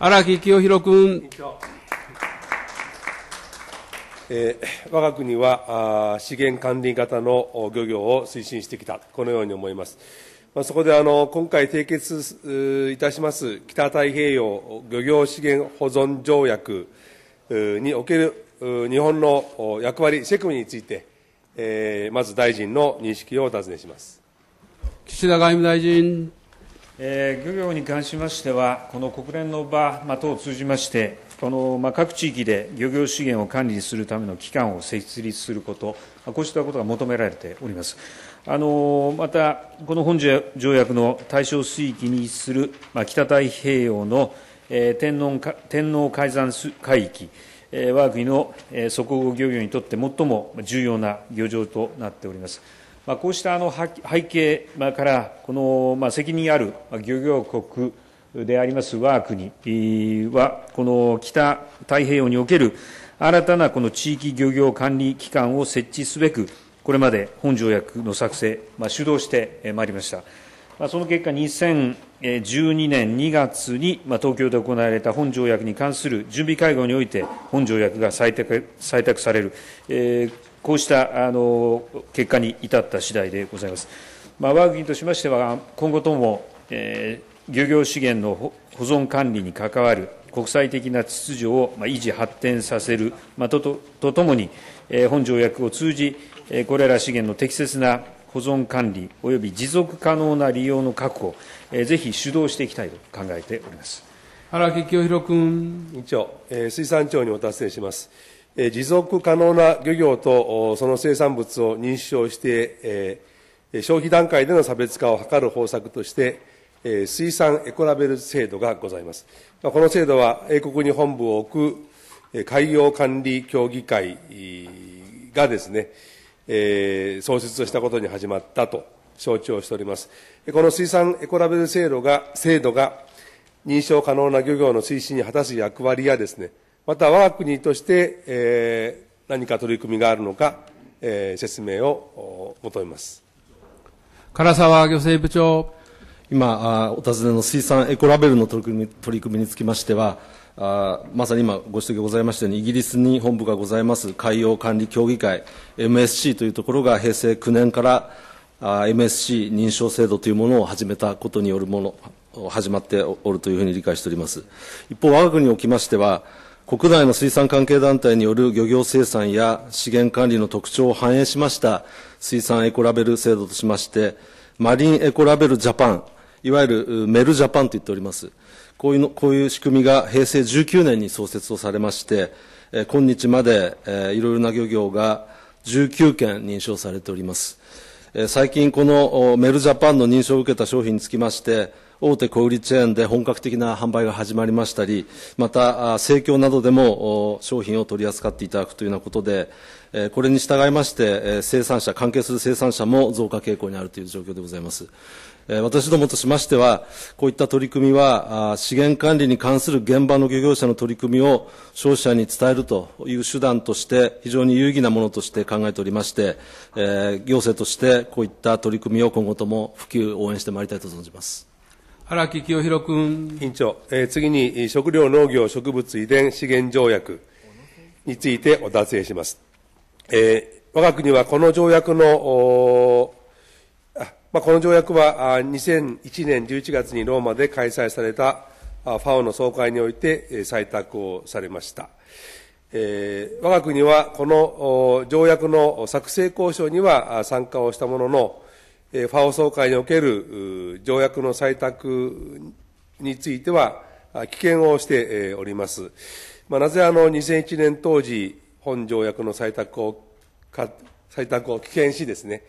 荒木清弘君。えー、我が国はあ資源管理型の漁業を推進してきた、このように思います。まあ、そこであの今回締結いたします北太平洋漁業資源保存条約における日本の役割、責務について、えー、まず大臣の認識をお尋ねします。岸田外務大臣。漁業に関しましては、この国連の場等を通じまして、各地域で漁業資源を管理するための機関を設立すること、こうしたことが求められております。また、この本条約の対象水域に位置する北太平洋の天皇海山海域、わが国の底郷漁業にとって最も重要な漁場となっております。まあ、こうしたあの背景から、このまあ責任ある漁業国であります我が国は、この北太平洋における新たなこの地域漁業管理機関を設置すべく、これまで本条約の作成、まあ、主導してまいりました。まあ、その結果、2012年2月に、まあ、東京で行われた本条約に関する準備会合において、本条約が採択採択される、えー、こうしたあの結果に至った次第でございます。まあ、我が国としましては、今後とも、えー、漁業資源の保存管理に関わる国際的な秩序を維持、発展させる、まあ、とととともに、えー、本条約を通じ、えー、これら資源の適切な保存管理及び持続可能な利用の確保、えー、ぜひ主導していきたいと考えております。原木清弘君委員長、えー、水産庁にお達成します。持続可能な漁業とその生産物を認証して、消費段階での差別化を図る方策として、水産エコラベル制度がございます。この制度は、英国に本部を置く海洋管理協議会がですね、創設をしたことに始まったと承知をしております。この水産エコラベル制度が、制度が認証可能な漁業の推進に果たす役割やですね、また我が国として、えー、何か取り組みがあるのか、えー、説明を求めます唐沢漁政部長今あお尋ねの水産エコラベルの取り組み取り組みにつきましてはあまさに今ご指摘ございましたようにイギリスに本部がございます海洋管理協議会 MSC というところが平成9年からあ MSC 認証制度というものを始めたことによるもの始まっておるというふうに理解しております一方我が国におきましては国内の水産関係団体による漁業生産や資源管理の特徴を反映しました水産エコラベル制度としまして、マリンエコラベルジャパン、いわゆるメルジャパンと言っております。こういうのこういう仕組みが平成19年に創設をされまして、今日までいろいろな漁業が19件認証されております。最近、このメルジャパンの認証を受けた商品につきまして、大手小売りチェーンで本格的な販売が始まりましたり、また、生協などでも商品を取り扱っていただくというようなことで、これに従いまして、生産者、関係する生産者も増加傾向にあるという状況でございます。私どもとしましては、こういった取り組みは、資源管理に関する現場の漁業者の取り組みを消費者に伝えるという手段として、非常に有意義なものとして考えておりまして、行政としてこういった取り組みを今後とも普及、応援してまいりたいと存じます。荒木清弘君。委員長、えー、次に食料農業植物遺伝資源条約についてお達成します。えー、我が国はこの条約のまあ、この条約は2001年11月にローマで開催されたファオの総会において採択をされました。えー、我が国はこの条約の作成交渉には参加をしたものの、ファオ総会における条約の採択については棄権をしております。まあ、なぜあの2001年当時、本条約の採択を採択を棄権しですね、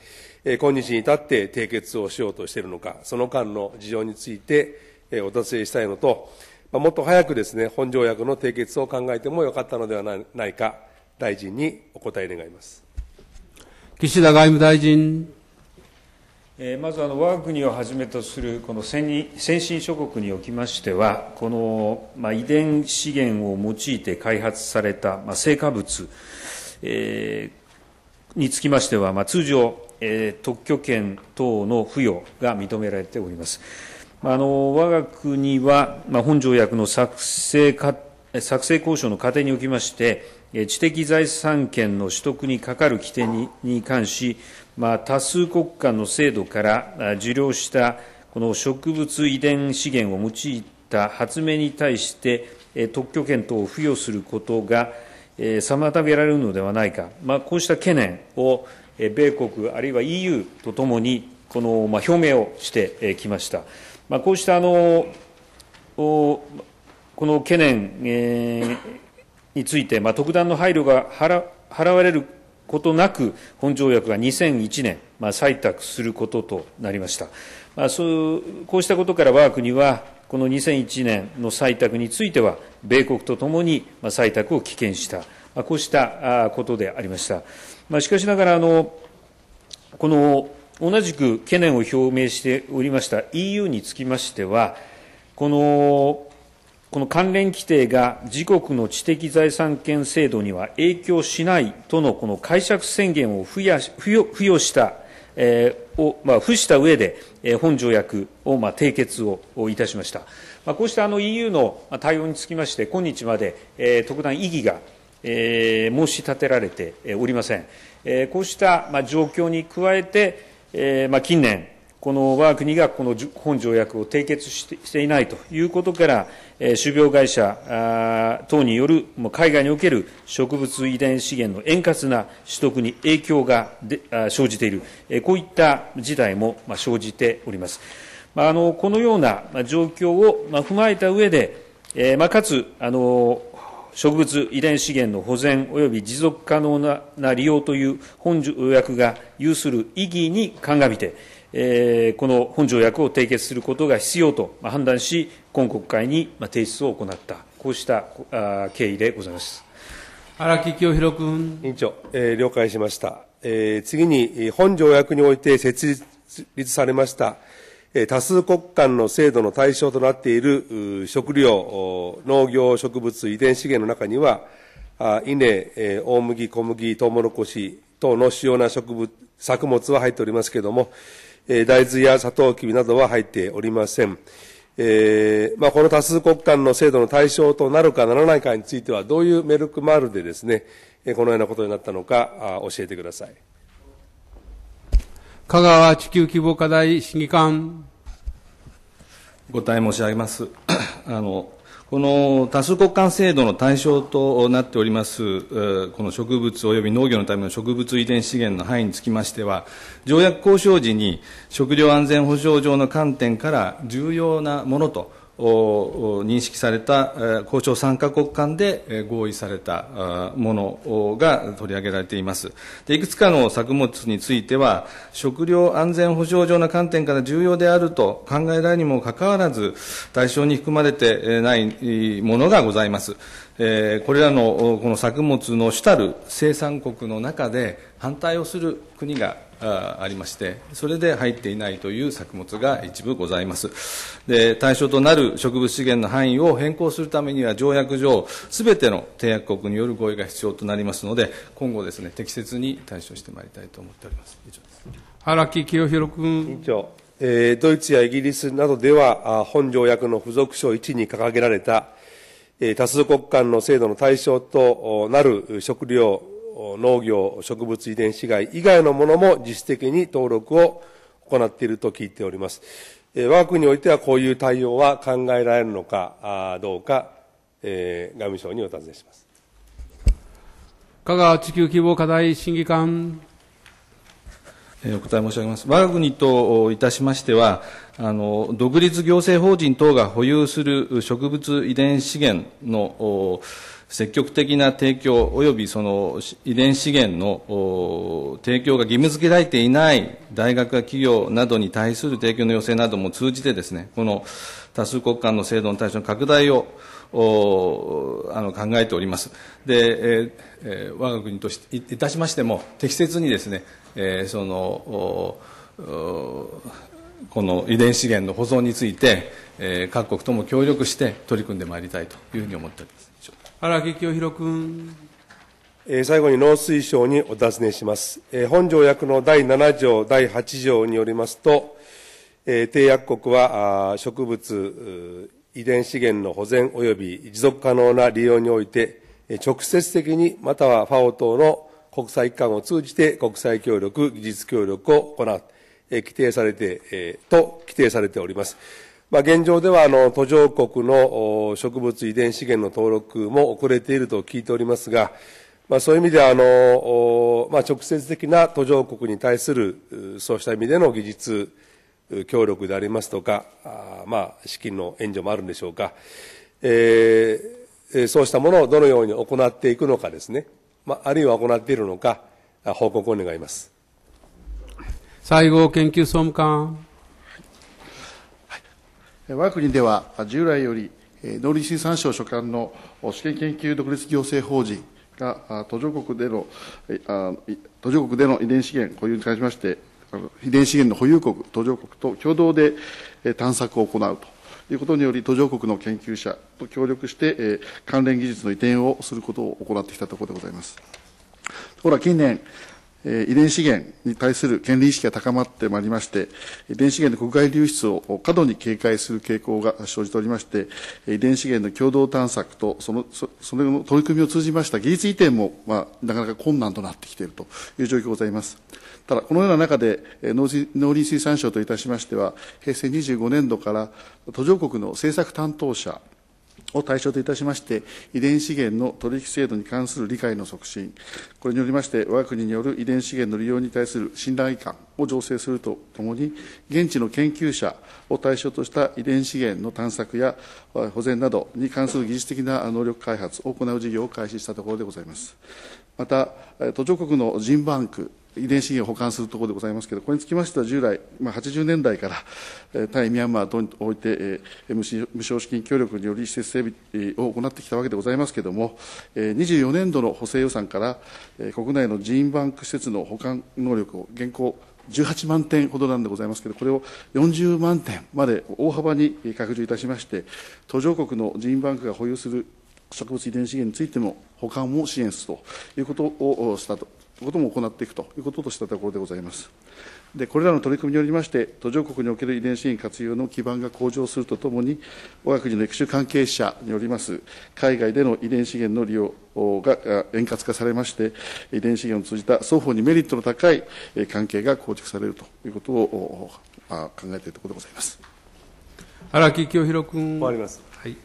え今日に至って締結をしようとしているのか、その間の事情について、えお尋ねしたいのと、まもっと早くですね、本条約の締結を考えてもよかったのではないか、大臣にお答え願います。岸田外務大臣。えまずあの我が国をはじめとするこの先進諸国におきましては、この、ま遺伝資源を用いて開発された、ま成果物、えにつきましては、まあ、通常、え特許権等の付与が認められております。あの我が国は、まあ、本条約の作成か作成交渉の過程におきまして、知的財産権の取得にかかる規定にに関し、まあ、多数国間の制度から受領したこの植物遺伝資源を用いた発明に対して、特許権等を付与することが妨げられるのではないか、まあ、こうした懸念を米国、あるいは EU とともに、この表明をしてきました。まあ、こうしたあのこの懸念、えについて、まあ、特段の配慮が払われることなく、本条約が2001年、まあ、採択することとなりました。まあ、そうこうしたことから我が国は、この2001年の採択については、米国とともに採択を棄権した。こうしたことでありました。まあ、しかしながらあの、この同じく懸念を表明しておりました EU につきましては、このこの関連規定が自国の知的財産権制度には影響しないとのこの解釈宣言を付与した、えー、を、まあ、付した上で、えー、本条約を、まあ、締結をいたしました。まあ、こうしたあの EU の対応につきまして、今日まで、えー、特段意義がえ申し立てられておりません。えこうした、まあ、状況に加えて、えまあ、近年、この我が国がこの本条約を締結していないということから、え種苗会社等による海外における植物遺伝資源の円滑な取得に影響がで生じている、えこういった事態も生じております。まあ、あのこのような状況を踏まえた上で、えまあ、かつあの植物遺伝資源の保全及び持続可能な利用という本条約が有する意義に鑑みて、えこの本条約を締結することが必要と判断し、今国会に提出を行った、こうした経緯でございます。荒木清弘君。委員長、えー、了解しました。えー、次に、本条約において設立されました多数国間の制度の対象となっている食料、農業植物遺伝資源の中には、稲、大麦、小麦、トウモロコシ等の主要な植物、作物は入っておりますけれども、大豆やサトウキビなどは入っておりません。えーまあ、この多数国間の制度の対象となるかならないかについては、どういうメルクマールでですね、このようなことになったのか、教えてください。香川地球規模課題審議官。ご答え申し上げます。あのこの多数国間制度の対象となっております、この植物及び農業のための植物遺伝資源の範囲につきましては、条約交渉時に食料安全保障上の観点から重要なものと認識された交渉参加国間で合意されたものが取り上げられていますでいくつかの作物については食料安全保障上の観点から重要であると考えられにもかかわらず対象に含まれてないものがございますえー、これらのこの作物の主たる生産国の中で反対をする国がありまして、それで入っていないという作物が一部ございます。で対象となる植物資源の範囲を変更するためには、条約上、すべての締約国による合意が必要となりますので、今後ですね、適切に対処してまいりたいと思っております。以上です荒木清弘君。委員長、えー、ドイツやイギリスなどでは、本条約の付属書1に掲げられた、えー、多数国間の制度の対象となる食料農業、植物遺伝子外以外のものも自主的に登録を行っていると聞いております。我が国においてはこういう対応は考えられるのかどうか、えー、外務省にお尋ねします。香川地球規模課題審議官。お答え申し上げます。我が国といたしましては、あの、独立行政法人等が保有する植物遺伝資源の、積極的な提供及びその遺伝資源の提供が義務付けられていない大学や企業などに対する提供の要請なども通じてですね、この多数国間の制度の対象の拡大をあの考えております。で、えー、我が国としいたしましても、適切にですね、えー、その、この遺伝資源の保存について、えー、各国とも協力して取り組んでまいりたいというふうに思っております。原木清弘君。え最後に農水省にお尋ねします。え本条約の第7条、第8条によりますと、え締約国は植物遺伝資源の保全及び持続可能な利用において、直接的にまたはファオ等の国際機関を通じて国際協力、技術協力を行う、規定されて、と規定されております。まあ、現状ではあの途上国の植物遺伝資源の登録も遅れていると聞いておりますが、まあ、そういう意味ではあの、まあ、直接的な途上国に対するそうした意味での技術協力でありますとか、あまあ、資金の援助もあるんでしょうか、えー、そうしたものをどのように行っていくのかですね、まあ、あるいは行っているのか、報告を願います。西郷研究総務官。我が国では従来より農林水産省所管の試験研究独立行政法人が途上国での途上国での遺伝資源保有に関しまして遺伝資源の保有国途上国と共同で探索を行うということにより途上国の研究者と協力して関連技術の移転をすることを行ってきたところでございます。ところが近年遺伝資源に対する権利意識が高まってまいりまして、遺伝資源の国外流出を過度に警戒する傾向が生じておりまして、遺伝資源の共同探索とその、そその取り組みを通じました技術移転も、まあ、なかなか困難となってきているという状況がございます。ただ、このような中で、農林水産省といたしましては、平成25年度から途上国の政策担当者、を対象といたしまして、遺伝資源の取引制度に関する理解の促進、これによりまして、我が国による遺伝資源の利用に対する信頼感を醸成するとともに、現地の研究者を対象とした遺伝資源の探索や保全などに関する技術的な能力開発を行う事業を開始したところでございます。また、途上国のジンバンク遺伝資源を保管するところでございますけれども、これにつきましては従来、まあ、80年代から、対ミャンマー等において、無償資金協力により施設整備を行ってきたわけでございますけれども、24年度の補正予算から、国内の人員バンク施設の保管能力を現行18万点ほどなんでございますけど、これを40万点まで大幅に拡充いたしまして、途上国の人員バンクが保有する植物遺伝資源についても保管も支援するということをしたとことも行っていくということとしたところでございます。でこれらの取り組みによりまして、途上国における遺伝子員活用の基盤が向上するとともに、我が国の育種関係者によります、海外での遺伝資源の利用が円滑化されまして、遺伝資源を通じた双方にメリットの高い関係が構築されるということを考えているところでございます。荒木清弘君。終わります。はい